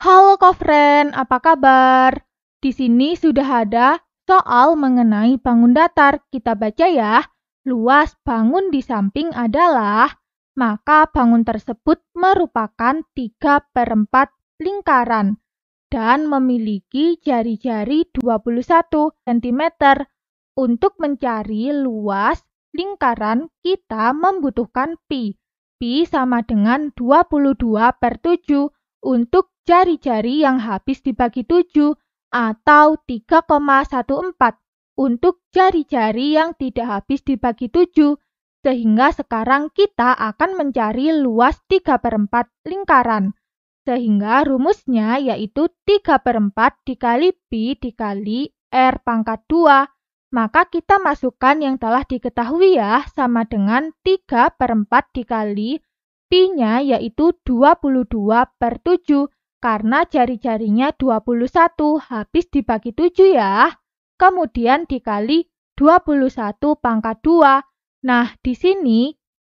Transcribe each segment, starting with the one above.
Halo kofren, apa kabar? Di sini sudah ada soal mengenai bangun datar. Kita baca ya. Luas bangun di samping adalah, maka bangun tersebut merupakan 3 per 4 lingkaran dan memiliki jari-jari 21 cm. Untuk mencari luas lingkaran, kita membutuhkan pi. Pi sama dengan 22 per 7. Untuk jari-jari yang habis dibagi 7 atau 3,14 untuk jari-jari yang tidak habis dibagi 7 sehingga sekarang kita akan mencari luas 3 per 4 lingkaran. Sehingga rumusnya yaitu 3 per 4 dikali pi dikali r pangkat 2. Maka kita masukkan yang telah diketahui ya sama dengan 3 per 4 dikali pi-nya yaitu 22 per 7 karena jari-jarinya 21 habis dibagi 7 ya. Kemudian dikali 21 pangkat 2. Nah, di sini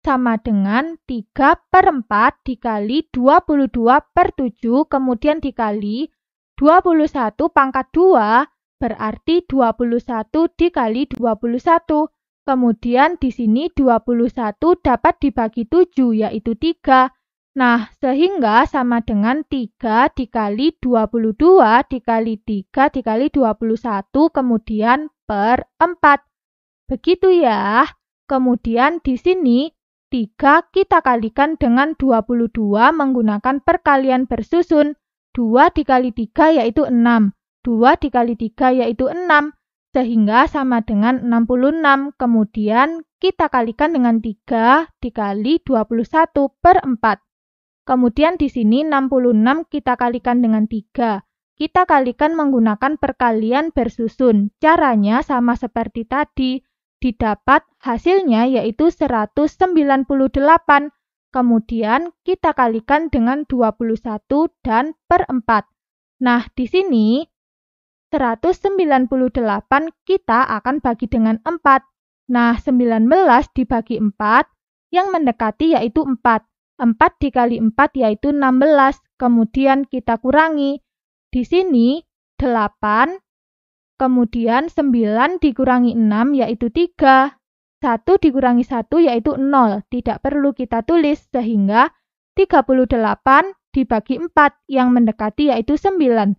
sama dengan 3 per 4 dikali 22 per 7, kemudian dikali 21 pangkat 2, berarti 21 dikali 21. Kemudian di sini 21 dapat dibagi 7, yaitu 3. Nah, sehingga sama dengan 3 dikali 22 dikali 3 dikali 21 kemudian per 4. Begitu ya. Kemudian di sini 3 kita kalikan dengan 22 menggunakan perkalian bersusun. 2 dikali 3 yaitu 6. 2 dikali 3 yaitu 6. Sehingga sama dengan 66. Kemudian kita kalikan dengan 3 dikali 21 per 4. Kemudian di sini 66 kita kalikan dengan 3. Kita kalikan menggunakan perkalian bersusun. Caranya sama seperti tadi. Didapat hasilnya yaitu 198. Kemudian kita kalikan dengan 21 dan per 4. Nah, di sini 198 kita akan bagi dengan 4. Nah, 19 dibagi 4 yang mendekati yaitu 4. 4 dikali 4 yaitu 16, kemudian kita kurangi. Di sini 8, kemudian 9 dikurangi 6 yaitu 3. 1 dikurangi 1 yaitu 0, tidak perlu kita tulis, sehingga 38 dibagi 4 yang mendekati yaitu 9.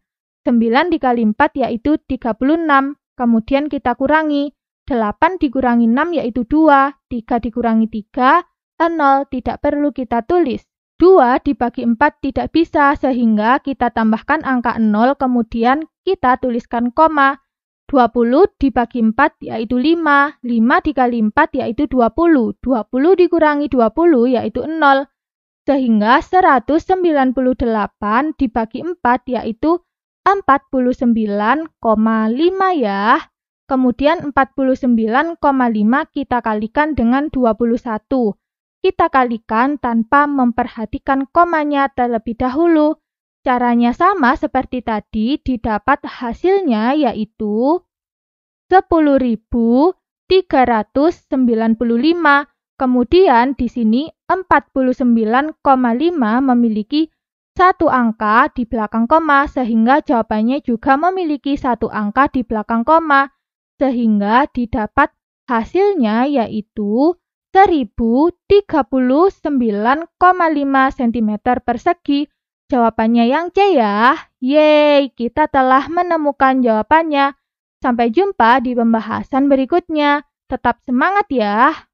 9 dikali 4 yaitu 36, kemudian kita kurangi. 8 dikurangi 6 yaitu 2, 3 dikurangi 3, yaitu 0 tidak perlu kita tulis. 2 dibagi 4 tidak bisa sehingga kita tambahkan angka 0 kemudian kita tuliskan koma. 20 dibagi 4 yaitu 5, 5 dikali 4 yaitu 20, 20 dikurangi 20 yaitu 0, sehingga 198 dibagi 4 yaitu 49,5 ya. Kemudian 49,5 kita kalikan dengan 21. Kita kalikan tanpa memperhatikan komanya terlebih dahulu. Caranya sama seperti tadi, didapat hasilnya yaitu 10.395. Kemudian di sini 49,5 memiliki satu angka di belakang koma sehingga jawabannya juga memiliki satu angka di belakang koma sehingga didapat hasilnya yaitu 1039,5 cm persegi? Jawabannya yang C ya. Yeay, kita telah menemukan jawabannya. Sampai jumpa di pembahasan berikutnya. Tetap semangat ya!